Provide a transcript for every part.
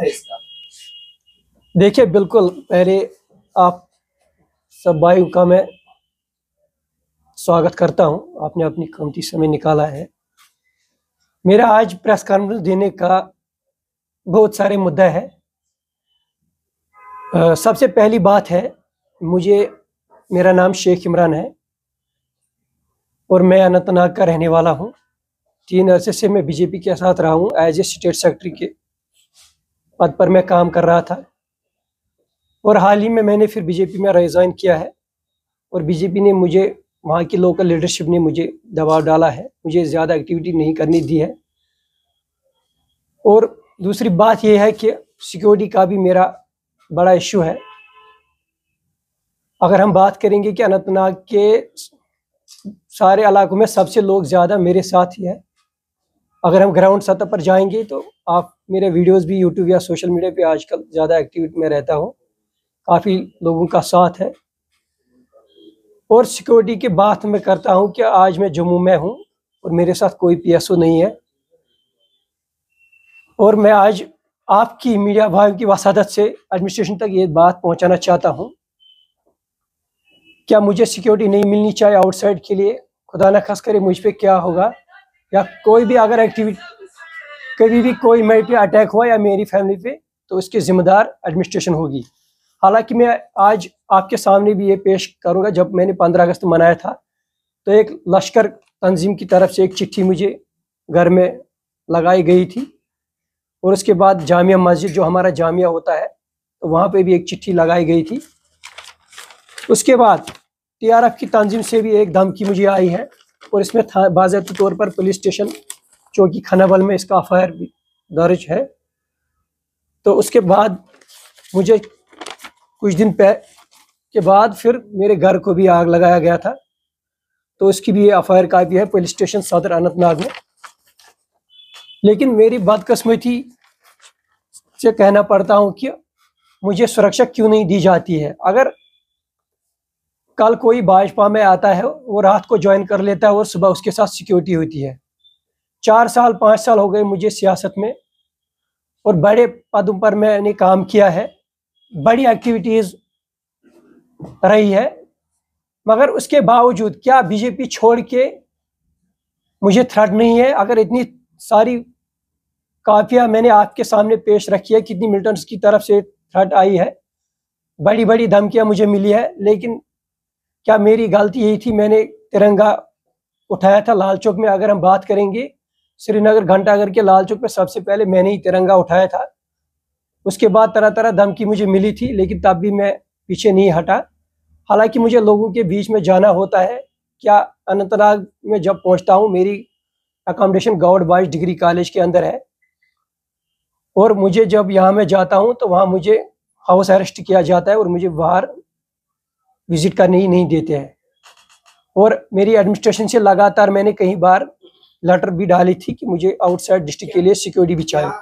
है इसका देखिए बिल्कुल पहले आप सब भाई का मैं स्वागत करता हूं आपने अपनी कमती समय निकाला है मेरा आज प्रेस कॉन्फ्रेंस देने का बहुत सारे मुद्दा है आ, सबसे पहली बात है मुझे मेरा नाम शेख इमरान है और मैं अनंतनाग का रहने वाला हूं तीन अरसे से मैं बीजेपी के साथ रहा हूं एज ए स्टेट सेक्रेटरी के पद पर मैं काम कर रहा था और हाल ही में मैंने फिर बीजेपी में रिज़ाइन किया है और बीजेपी ने मुझे वहाँ की लोकल लीडरशिप ने मुझे दबाव डाला है मुझे ज़्यादा एक्टिविटी नहीं करनी दी है और दूसरी बात यह है कि सिक्योरिटी का भी मेरा बड़ा इशू है अगर हम बात करेंगे कि अनंतनाग के सारे इलाकों में सबसे लोग ज़्यादा मेरे साथ ही है अगर हम ग्राउंड सतह पर जाएंगे तो आप मेरे वीडियोस भी यूट्यूब या सोशल मीडिया पे आजकल ज़्यादा एक्टिव में रहता हूँ काफ़ी लोगों का साथ है और सिक्योरिटी की बात मैं करता हूँ कि आज मैं जम्मू में हूँ और मेरे साथ कोई पीएसओ नहीं है और मैं आज आपकी मीडिया भाई की वसादत से एडमिनिस्ट्रेशन तक ये बात पहुँचाना चाहता हूँ क्या मुझे सिक्योरिटी नहीं मिलनी चाहिए आउटसाइड के लिए खुदा ना खास करे मुझ पर क्या होगा या कोई भी अगर एक्टिविटी कभी भी कोई मेरे अटैक हुआ या मेरी फैमिली पे तो इसकी जिम्मेदार एडमिनिस्ट्रेशन होगी हालांकि मैं आज आपके सामने भी ये पेश करूंगा जब मैंने पंद्रह अगस्त मनाया था तो एक लश्कर तंजीम की तरफ से एक चिट्ठी मुझे घर में लगाई गई थी और उसके बाद जामिया मस्जिद जो हमारा जामिया होता है तो वहाँ पर भी एक चिट्ठी लगाई गई थी उसके बाद टी की तंजीम से भी एक धमकी मुझे आई है और इसमें था तौर पर पुलिस स्टेशन चौकी खानाबल में इसका एफ भी दर्ज है तो उसके बाद मुझे कुछ दिन पह के बाद फिर मेरे घर को भी आग लगाया गया था तो उसकी भी एफ आई कापी है पुलिस स्टेशन सदर अनंतनाग में लेकिन मेरी बदकस्मती से कहना पड़ता हूँ कि मुझे सुरक्षा क्यों नहीं दी जाती है अगर कल कोई भाजपा में आता है वो रात को ज्वाइन कर लेता है और सुबह उसके साथ सिक्योरिटी होती है चार साल पाँच साल हो गए मुझे सियासत में और बड़े पदों पर मैंने काम किया है बड़ी एक्टिविटीज़ रही है मगर उसके बावजूद क्या बीजेपी छोड़ के मुझे थ्रट नहीं है अगर इतनी सारी काफिया मैंने आपके सामने पेश रखी है कितनी मिलिटेंट्स की तरफ से थ्रेट आई है बड़ी बड़ी धमकियाँ मुझे मिली है लेकिन क्या मेरी गलती यही थी मैंने तिरंगा उठाया था लाल चौक में अगर हम बात करेंगे श्रीनगर घंटाघर के लाल चौक पर सबसे पहले मैंने ही तिरंगा उठाया था उसके बाद तरह तरह धमकी मुझे मिली थी लेकिन तब भी मैं पीछे नहीं हटा हालांकि मुझे लोगों के बीच में जाना होता है क्या अनंतनाग में जब पहुंचता हूं मेरी accommodation Gaur boys degree college के अंदर है और मुझे जब यहाँ मैं जाता हूँ तो वहाँ मुझे हाउस अरेस्ट किया जाता है और मुझे बाहर विज़िट करने ही नहीं देते हैं और मेरी एडमिनिस्ट्रेशन से लगातार मैंने कई बार लेटर भी डाली थी कि मुझे आउटसाइड डिस्ट्रिक्ट के लिए सिक्योरिटी भी चाहिए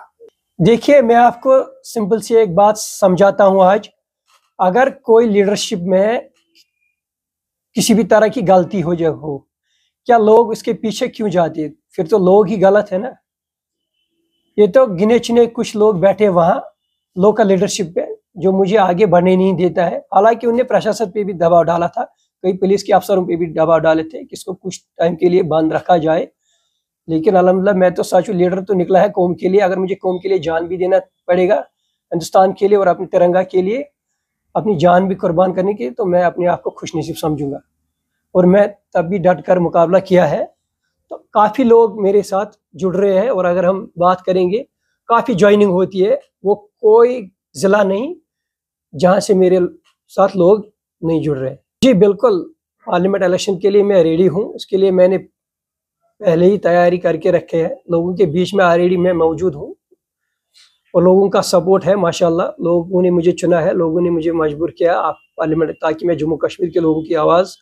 देखिए मैं आपको सिंपल सी एक बात समझाता हूँ आज अगर कोई लीडरशिप में किसी भी तरह की गलती हो जाए हो क्या लोग उसके पीछे क्यों जाते फिर तो लोग ही गलत है ना ये तो गिने चुने कुछ लोग बैठे वहाँ लोकल लीडरशिप पे जो मुझे आगे बढ़ने नहीं देता है हालांकि उनने प्रशासन पे भी दबाव डाला था कई पुलिस के अफसरों पे भी दबाव डाले थे कि इसको कुछ टाइम के लिए बंद रखा जाए लेकिन अलहमदिल्ला मैं तो सच लीडर तो निकला है कौम के लिए अगर मुझे कौम के लिए जान भी देना पड़ेगा हिंदुस्तान के लिए और अपने तिरंगा के लिए अपनी जान भी कुर्बान करने की तो मैं अपने आप को खुश नसीब समझूंगा और मैं तब भी डट कर मुकाबला किया है तो काफ़ी लोग मेरे साथ जुड़ रहे हैं और अगर हम बात करेंगे काफ़ी ज्वाइनिंग होती है वो कोई ज़िला नहीं जहां से मेरे साथ लोग नहीं जुड़ रहे जी बिल्कुल पार्लियामेंट इलेक्शन के लिए मैं रेडी हूँ उसके लिए मैंने पहले ही तैयारी करके रखे है लोगों के बीच में ऑलरेडी मैं मौजूद हूँ और लोगों का सपोर्ट है माशाल्लाह लोगों ने मुझे चुना है लोगों ने मुझे मजबूर किया आप पार्लियामेंट ताकि मैं जम्मू कश्मीर के लोगों की आवाज़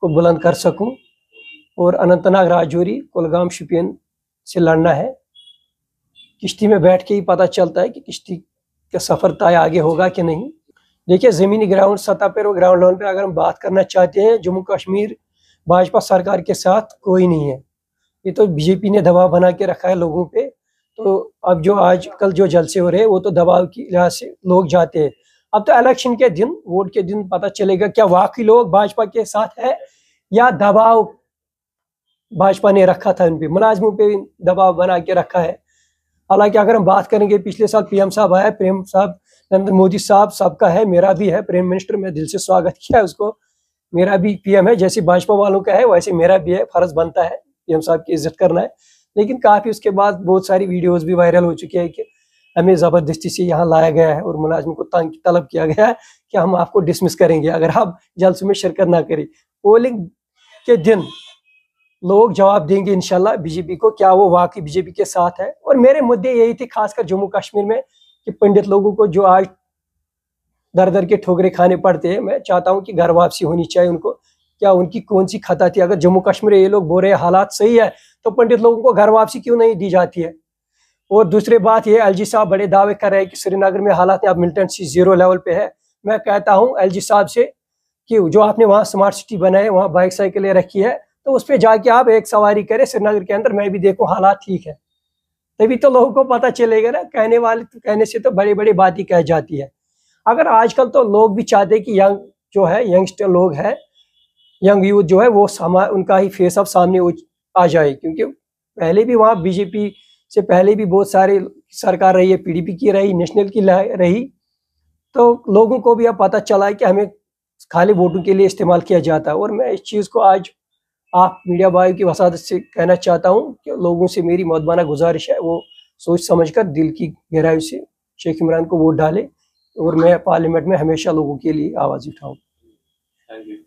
को बुलंद कर सकूं और अनंतनाग राजौरी कुलगाम शुपियन से लड़ना है किश्ती में बैठ के ही पता चलता है कि किश्ती क्या सफ़र तय आगे होगा कि नहीं देखिए ज़मीनी ग्राउंड सतह पर और ग्राउंड लेवल पर अगर हम बात करना चाहते हैं जम्मू कश्मीर भाजपा सरकार के साथ कोई नहीं है ये तो बीजेपी ने दबाव बना के रखा है लोगों पे तो अब जो आज कल जो जलसे हो रहे हैं वो तो दबाव की लिहाज से लोग जाते हैं अब तो इलेक्शन के दिन वोट के दिन पता चलेगा क्या वाकई लोग भाजपा के साथ है या दबाव भाजपा ने रखा था उन पर मुलाजमों पर दबाव बना के रखा है हालांकि अगर हम बात करेंगे पिछले साल पीएम साहब आया प्रेम साहब नरेंद्र मोदी साहब सबका है मेरा भी है प्रेम मिनिस्टर में दिल से स्वागत किया उसको मेरा भी पीएम है जैसे भाजपा वालों का है वैसे मेरा भी है फर्ज बनता है पीएम साहब की इज्जत करना है लेकिन काफ़ी उसके बाद बहुत सारी वीडियोज भी वायरल हो चुकी है कि हमें ज़बरदस्ती से यहाँ लाया गया है और मुलाजिम को तंग तलब किया गया है कि हम आपको डिसमिस करेंगे अगर आप जलसे में शिरकत ना करें पोलिंग के दिन लोग जवाब देंगे इनशाला बीजेपी को क्या वो वाकई बीजेपी के साथ है और मेरे मुद्दे यही थे खासकर जम्मू कश्मीर में कि पंडित लोगों को जो आज दर दर के ठोकरे खाने पड़ते हैं मैं चाहता हूँ कि घर वापसी होनी चाहिए उनको क्या उनकी कौन सी खता थी अगर जम्मू कश्मीर ये लोग बोल रहे हालात सही है तो पंडित लोगों को घर वापसी क्यों नहीं दी जाती है और दूसरी बात ये एल साहब बड़े दावे कर रहे हैं कि श्रीनगर में हालात अब मिलिटेंसी जीरो लेवल पे है मैं कहता हूँ एल साहब से कि जो आपने वहाँ स्मार्ट सिटी बनाए वहाँ बाइक साइकिलें रखी है तो उस पर जाके आप एक सवारी करें श्रीनगर के अंदर मैं भी देखूँ हालात ठीक है तभी तो लोगों को पता चलेगा ना कहने वाले कहने से तो बड़ी बड़ी बात ही कह जाती है अगर आजकल तो लोग भी चाहते कि यंग जो है यंगस्टर लोग हैं यंग यूथ जो है वो समा उनका ही फेस अब सामने आ जाए क्योंकि पहले भी वहाँ बीजेपी से पहले भी बहुत सारे सरकार रही है पीडीपी की रही नेशनल की रही तो लोगों को भी अब पता चला है कि हमें खाली वोटों के लिए इस्तेमाल किया जाता है और मैं इस चीज़ को आज आप मीडिया बॉय की वसादत से कहना चाहता हूँ कि लोगों से मेरी मौतबाना गुजारिश है वो सोच समझ कर दिल की गहराई से शेख इमरान को वोट डाले और मैं पार्लियामेंट में हमेशा लोगों के लिए आवाज़ उठाऊँ